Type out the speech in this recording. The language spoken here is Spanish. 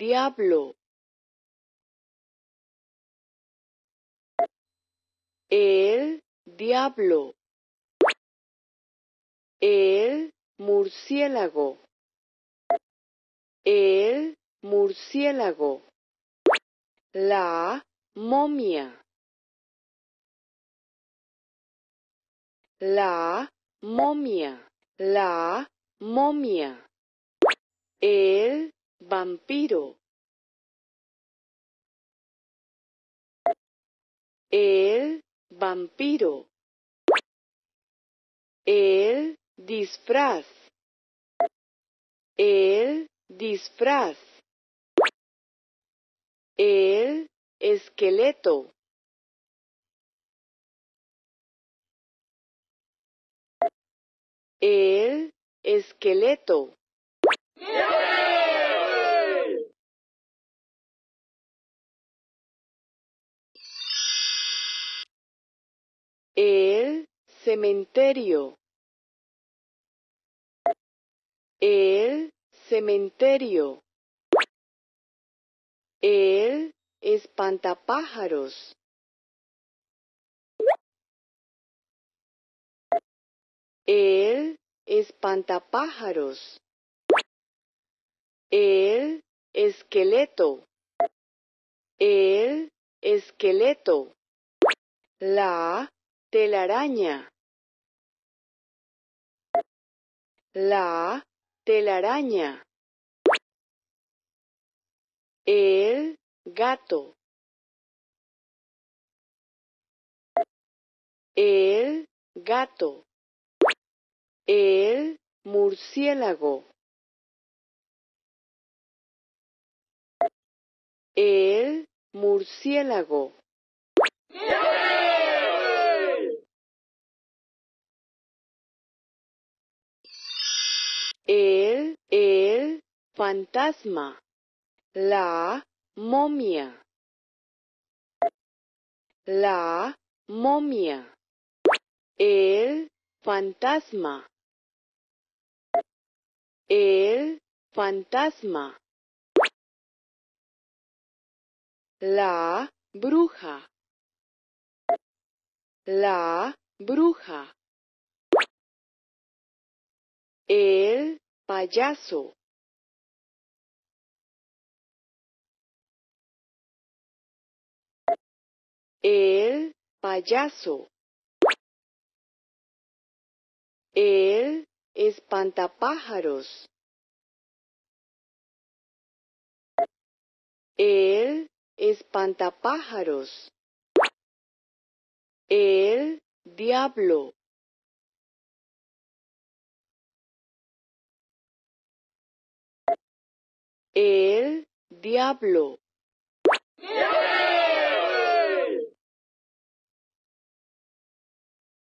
diablo. El diablo. El murciélago. El murciélago. La momia. La momia. La momia vampiro. El vampiro. El disfraz. El disfraz. El esqueleto. El esqueleto. cementerio el cementerio el espantapájaros el espantapájaros el esqueleto el esqueleto la telaraña La telaraña. El gato. El gato. El murciélago. El murciélago. fantasma, la momia, la momia, el fantasma, el fantasma, la bruja, la bruja, el payaso El payaso. El espantapájaros. El espantapájaros. El diablo. El diablo.